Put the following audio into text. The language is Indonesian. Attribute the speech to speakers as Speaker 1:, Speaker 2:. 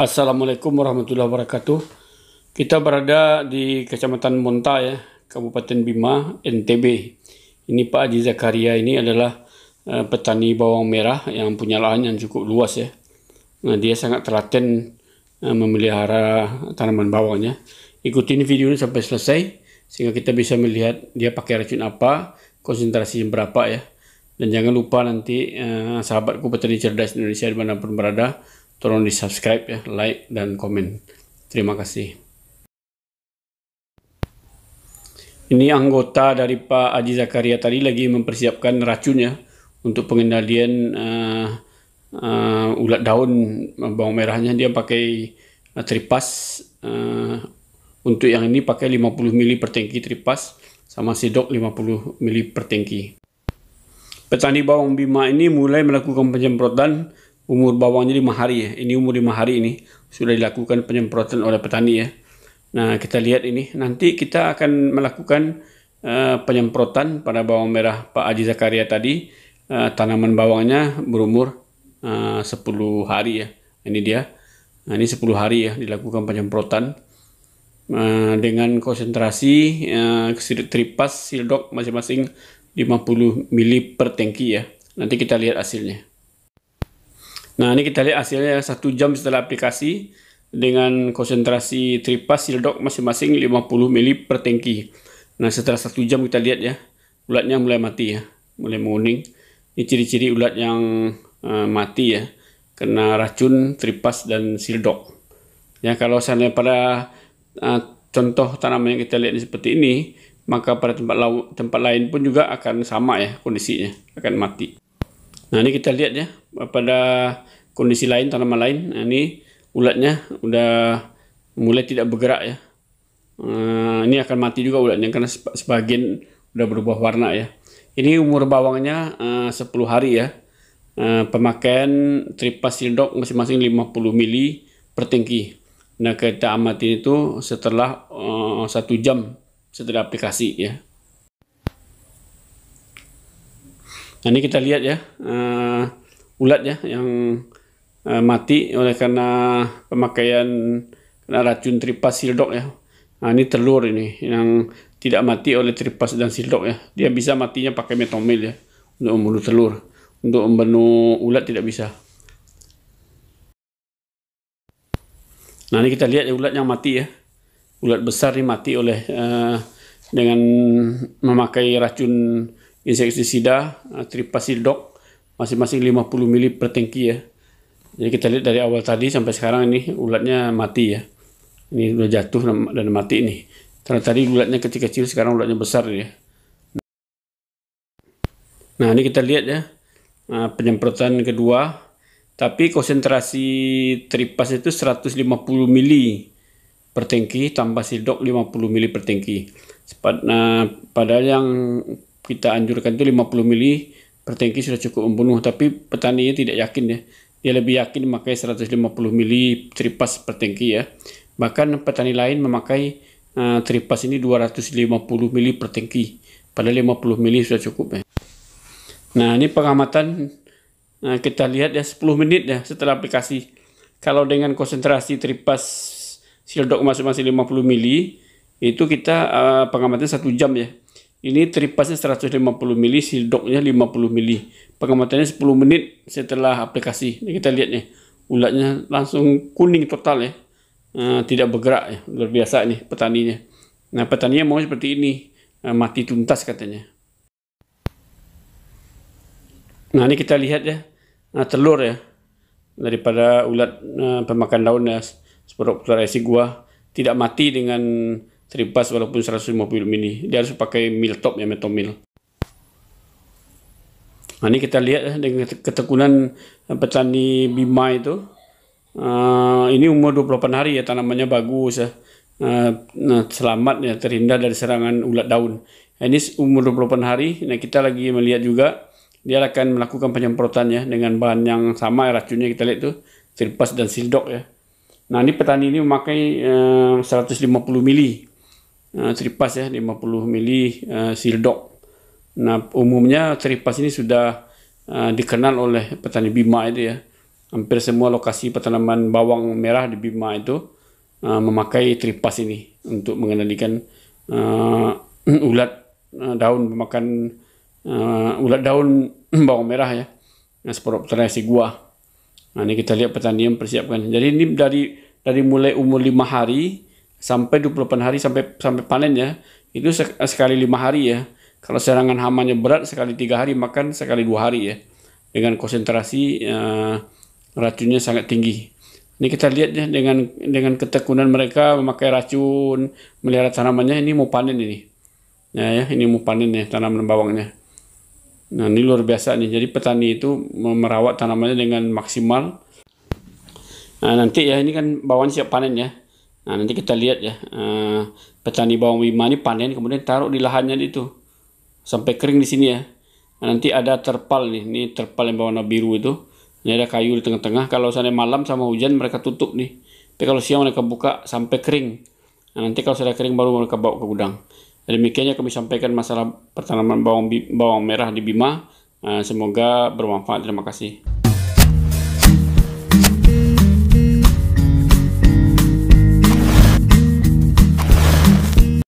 Speaker 1: Assalamualaikum warahmatullahi wabarakatuh. Kita berada di Kecamatan Monta ya, Kabupaten Bima, NTB. Ini Pak Haji Zakaria ini adalah uh, petani bawang merah yang punya lahan yang cukup luas ya. Nah, dia sangat telaten uh, memelihara tanaman bawangnya. Ikutin video ini sampai selesai sehingga kita bisa melihat dia pakai racun apa, konsentrasinya berapa ya. Dan jangan lupa nanti uh, sahabatku petani cerdas Indonesia dimanapun berada tolong di subscribe ya, like dan komen. Terima kasih. Ini anggota dari Pak Aji Zakaria tadi lagi mempersiapkan racunnya untuk pengendalian uh, uh, ulat daun eh, bawang merahnya dia pakai uh, tripas uh, untuk yang ini pakai 50 mili per tangki tripas sama sidok 50 mili per tangki. Petani bawang bima ini mulai melakukan penyemprotan umur bawangnya lima hari ya. Ini umur lima hari ini sudah dilakukan penyemprotan oleh petani ya. Nah kita lihat ini nanti kita akan melakukan uh, penyemprotan pada bawang merah Pak Aji Zakaria tadi uh, tanaman bawangnya berumur eh, uh, 10 hari ya. Ini dia. Nah, ini 10 hari ya dilakukan penyemprotan uh, dengan konsentrasi uh, tripas sildok masing-masing 50 mili per tangki ya. Nanti kita lihat hasilnya. Nah, ini kita lihat hasilnya satu jam setelah aplikasi dengan konsentrasi tripas sildok masing-masing 50 ml per tangki. Nah, setelah satu jam kita lihat ya, ulatnya mulai mati ya, mulai menguning. Ini ciri-ciri ulat yang uh, mati ya, kena racun tripas dan sildok. Ya, kalau seandainya pada uh, contoh tanaman yang kita lihat seperti ini, maka pada tempat, tempat lain pun juga akan sama ya kondisinya, akan mati. Nah ini kita lihat ya pada kondisi lain tanaman lain. Nah, ini ulatnya udah mulai tidak bergerak ya. Uh, ini akan mati juga ulatnya karena sebagian udah berubah warna ya. Ini umur bawangnya eh, uh, 10 hari ya. Uh, pemakaian tripasildok masing-masing 50 mili per tinggi. Nah kita amati itu setelah satu jam setelah aplikasi ya. Nah, ini kita lihat ya uh, ulat ya yang uh, mati oleh karena pemakaian kena racun tripas sildok ya. Nah, ini telur ini yang tidak mati oleh tripas dan sildok ya. Dia bisa matinya pakai metomil ya untuk membunuh telur. Untuk membunuh ulat tidak bisa. Nah, ini kita lihat ya ulat yang mati ya. Ulat besar ini mati oleh uh, dengan memakai racun insektisida uh, tripasidok, masing-masing 50 mili per tangki ya. Jadi kita lihat dari awal tadi sampai sekarang ini ulatnya mati ya. Ini sudah jatuh dan mati ini. Karena tadi ulatnya kecil-kecil sekarang ulatnya besar ya. Nah ini kita lihat ya uh, penyemprotan kedua tapi konsentrasi tripas itu 150 mili per tangki tambah sidok 50 mili per tangki. Nah, padahal yang kita anjurkan itu 50 mili per tangki sudah cukup membunuh tapi petaninya tidak yakin ya dia lebih yakin memakai 150 mili tripas per tangki ya bahkan petani lain memakai uh, tripas ini 250 mili per tangki padahal 50 mili sudah cukup ya nah ini pengamatan nah, kita lihat ya 10 menit ya setelah aplikasi kalau dengan konsentrasi tripas sildok masuk masih 50 mili itu kita uh, pengamatan satu jam ya ini tripasnya 150 mili, sildoknya 50 mili. Pengamatannya 10 menit setelah aplikasi. Ini kita lihat nih, ulatnya langsung kuning total ya. Uh, tidak bergerak ya, luar biasa nih petaninya. Nah petaninya mau seperti ini, uh, mati tuntas katanya. Nah ini kita lihat ya, nah, telur ya daripada ulat uh, pemakan daun ya, sporoktura gua tidak mati dengan tripas walaupun 150 mili, dia harus pakai mil top ya metomil nah ini kita lihat eh, dengan ketekunan eh, petani Bima itu uh, ini umur 28 hari ya tanamannya bagus ya Uh, selamat ya terhindar dari serangan ulat daun. Ini umur 28 hari. Nah, kita lagi melihat juga dia akan melakukan penyemprotan ya dengan bahan yang sama ya, racunnya kita lihat tuh tripas dan sildok ya. Nah, ini petani ini memakai eh, uh, 150 mili Eh, tripas ya 50 mili uh, sildok. Nah umumnya tripas ini sudah uh, dikenal oleh petani Bima itu ya. Hampir semua lokasi petanaman bawang merah di Bima itu uh, memakai tripas ini untuk mengendalikan uh, ulat uh, daun memakan uh, ulat daun bawang merah ya. Nah, Sporoptera gua. Nah, ini kita lihat petani yang persiapkan. Jadi ini dari dari mulai umur lima hari sampai 28 hari sampai sampai panen ya itu sekali lima hari ya kalau serangan hamanya berat sekali tiga hari makan sekali dua hari ya dengan konsentrasi uh, racunnya sangat tinggi ini kita lihat ya dengan dengan ketekunan mereka memakai racun melihara tanamannya ini mau panen ini nah ya ini mau panen ya tanaman bawangnya nah ini luar biasa nih jadi petani itu merawat tanamannya dengan maksimal nah nanti ya ini kan bawang siap panen ya Nah, nanti kita lihat ya, uh, petani bawang bima ini panen kemudian taruh di lahannya itu sampai kering di sini ya. Nah, nanti ada terpal nih, ini terpal yang warna biru itu. Ini ada kayu di tengah-tengah. Kalau seandainya malam sama hujan mereka tutup nih. Tapi kalau siang mereka buka sampai kering. Nah, nanti kalau sudah kering baru mereka bawa ke gudang. Demikiannya kami sampaikan masalah pertanaman bawang bawang merah di Bima. Nah, semoga bermanfaat. Terima kasih.